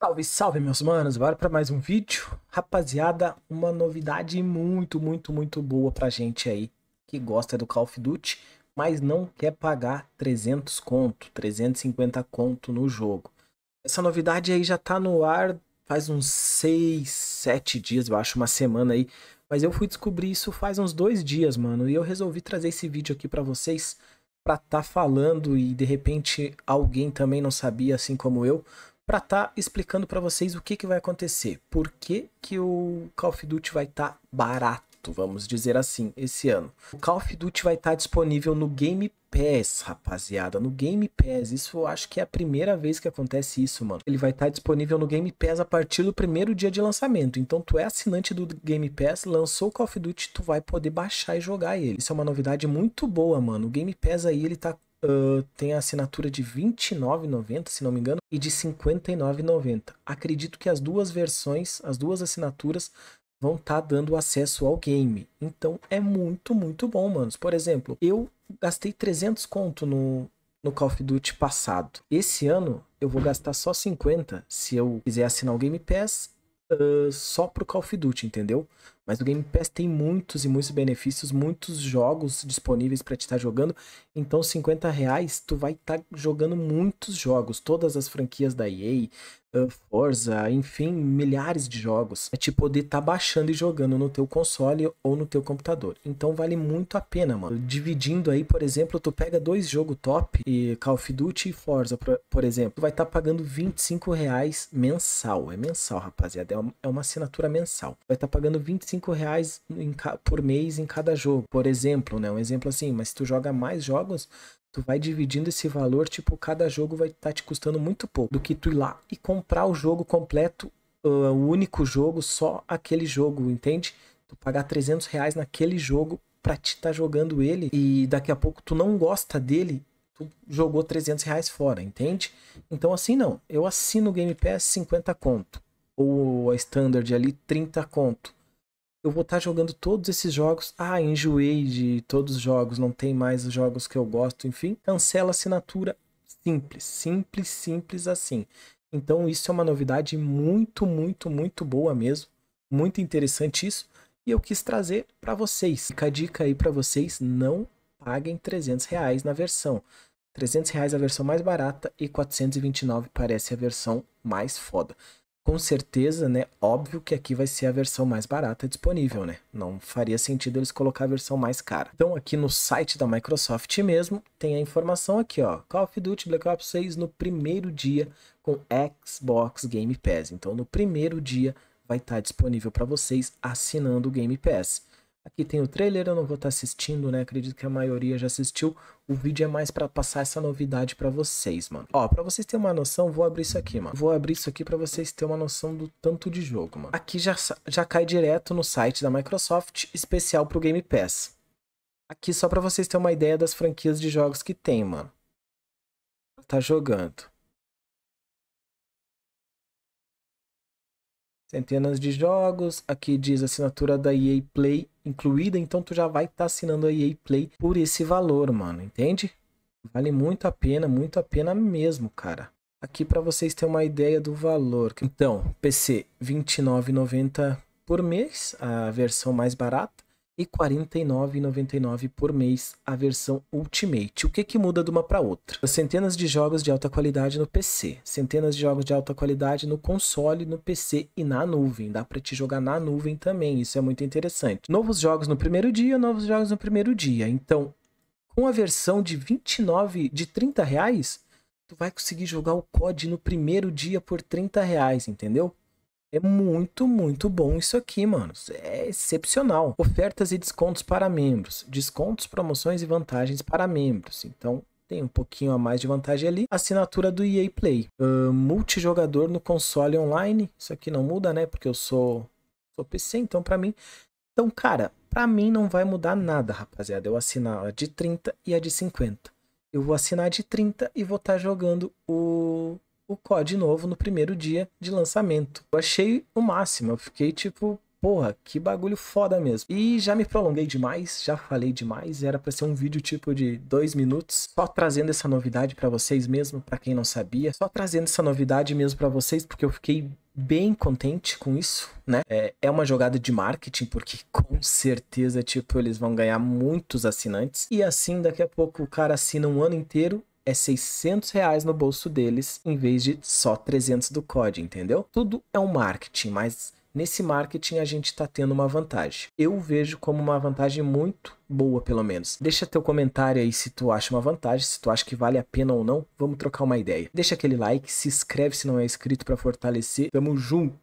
Salve, salve, meus manos! Bora para mais um vídeo. Rapaziada, uma novidade muito, muito, muito boa pra gente aí que gosta do Call of Duty, mas não quer pagar 300 conto, 350 conto no jogo. Essa novidade aí já tá no ar faz uns 6, 7 dias, eu acho, uma semana aí. Mas eu fui descobrir isso faz uns dois dias, mano, e eu resolvi trazer esse vídeo aqui para vocês para tá falando e de repente alguém também não sabia, assim como eu, para estar tá explicando para vocês o que, que vai acontecer. Por que, que o Call of Duty vai estar tá barato, vamos dizer assim, esse ano. O Call of Duty vai estar tá disponível no Game Pass, rapaziada, no Game Pass. Isso eu acho que é a primeira vez que acontece isso, mano. Ele vai estar tá disponível no Game Pass a partir do primeiro dia de lançamento. Então, tu é assinante do Game Pass, lançou o Call of Duty, tu vai poder baixar e jogar ele. Isso é uma novidade muito boa, mano. O Game Pass aí, ele tá uh, tem a assinatura de R$ 29,90, se não me engano, e de R$ 59,90. Acredito que as duas versões, as duas assinaturas, vão estar tá dando acesso ao game. Então é muito, muito bom, manos. Por exemplo, eu gastei 300 conto no, no Call of Duty passado. Esse ano eu vou gastar só 50 se eu quiser assinar o Game Pass só só pro Call of Duty, entendeu? Mas o Game Pass tem muitos e muitos benefícios, muitos jogos disponíveis para te estar tá jogando. Então, 50 reais, tu vai estar tá jogando muitos jogos, todas as franquias da EA, eh, Forza, enfim, milhares de jogos. É te poder estar tá baixando e jogando no teu console ou no teu computador. Então vale muito a pena, mano. Dividindo aí, por exemplo, tu pega dois jogos top, e Call of Duty e Forza, por, exemplo, tu vai estar tá pagando 25 reais mensal. É mensal, rapaziada. É uma, é uma assinatura mensal. Vai estar tá pagando 25 reais em, por mês em cada jogo. Por exemplo, né? Um exemplo assim, mas se tu joga mais jogos, Tu vai dividindo esse valor, tipo, cada jogo vai estar tá te custando muito pouco do que tu ir lá e comprar o jogo completo, uh, o único jogo, só aquele jogo, entende? Tu pagar 300 reais naquele jogo pra te estar tá jogando ele e daqui a pouco tu não gosta dele, tu jogou 300 reais fora, entende? Então assim não, eu assino o Game Pass 50 conto ou a Standard ali 30 conto eu vou estar jogando todos esses jogos. Ah, enjoei de todos os jogos, não tem mais os jogos que eu gosto, enfim. Cancela assinatura simples, simples, simples assim. Então isso é uma novidade muito, muito, muito boa mesmo. Muito interessante isso. E eu quis trazer para vocês. Fica a dica aí para vocês, não paguem 300 reais na versão. 300 reais é a versão mais barata e 429 parece a versão mais foda com certeza, né? Óbvio que aqui vai ser a versão mais barata disponível, né? Não faria sentido eles colocar a versão mais cara. Então aqui no site da Microsoft mesmo tem a informação aqui, ó. Call of Duty Black Ops 6 no primeiro dia com Xbox Game Pass. Então no primeiro dia vai estar disponível para vocês assinando o Game Pass. Aqui tem o trailer, eu não vou estar tá assistindo, né? Acredito que a maioria já assistiu. O vídeo é mais para passar essa novidade para vocês, mano. Ó, para vocês terem uma noção, vou abrir isso aqui, mano. Vou abrir isso aqui para vocês terem uma noção do tanto de jogo, mano. Aqui já, já cai direto no site da Microsoft, especial pro Game Pass. Aqui só para vocês terem uma ideia das franquias de jogos que tem, mano. Tá jogando. Centenas de jogos. Aqui diz assinatura da EA Play incluída, então tu já vai estar tá assinando a EA Play por esse valor, mano, entende? Vale muito a pena, muito a pena mesmo, cara. Aqui para vocês terem uma ideia do valor. Então, PC 29,90 por mês, a versão mais barata e R$ 49,99 por mês a versão Ultimate. O que, que muda de uma para outra? Centenas de jogos de alta qualidade no PC, centenas de jogos de alta qualidade no console, no PC e na nuvem. Dá para te jogar na nuvem também, isso é muito interessante. Novos jogos no primeiro dia, novos jogos no primeiro dia. Então, com a versão de 29 de 30 reais, tu vai conseguir jogar o COD no primeiro dia por 30 reais, entendeu? É muito, muito bom isso aqui, mano. É excepcional. Ofertas e descontos para membros. Descontos, promoções e vantagens para membros. Então, tem um pouquinho a mais de vantagem ali. Assinatura do EA Play. Uh, multijogador no console online. Isso aqui não muda, né? Porque eu sou, sou PC, então para mim... Então, cara, para mim não vai mudar nada, rapaziada. Eu assinar a de 30 e a de 50. Eu vou assinar a de 30 e vou estar tá jogando o o COD novo no primeiro dia de lançamento. Eu achei o máximo, eu fiquei tipo, porra, que bagulho foda mesmo. E já me prolonguei demais, já falei demais, era para ser um vídeo tipo de dois minutos, só trazendo essa novidade para vocês mesmo, para quem não sabia, só trazendo essa novidade mesmo para vocês, porque eu fiquei bem contente com isso, né? É, é, uma jogada de marketing, porque com certeza, tipo, eles vão ganhar muitos assinantes. E assim, daqui a pouco o cara assina um ano inteiro é 600 reais no bolso deles, em vez de só 300 do COD, entendeu? Tudo é um marketing, mas nesse marketing a gente está tendo uma vantagem. Eu vejo como uma vantagem muito boa, pelo menos. Deixa teu comentário aí se tu acha uma vantagem, se tu acha que vale a pena ou não. Vamos trocar uma ideia. Deixa aquele like, se inscreve se não é inscrito para fortalecer. Tamo junto!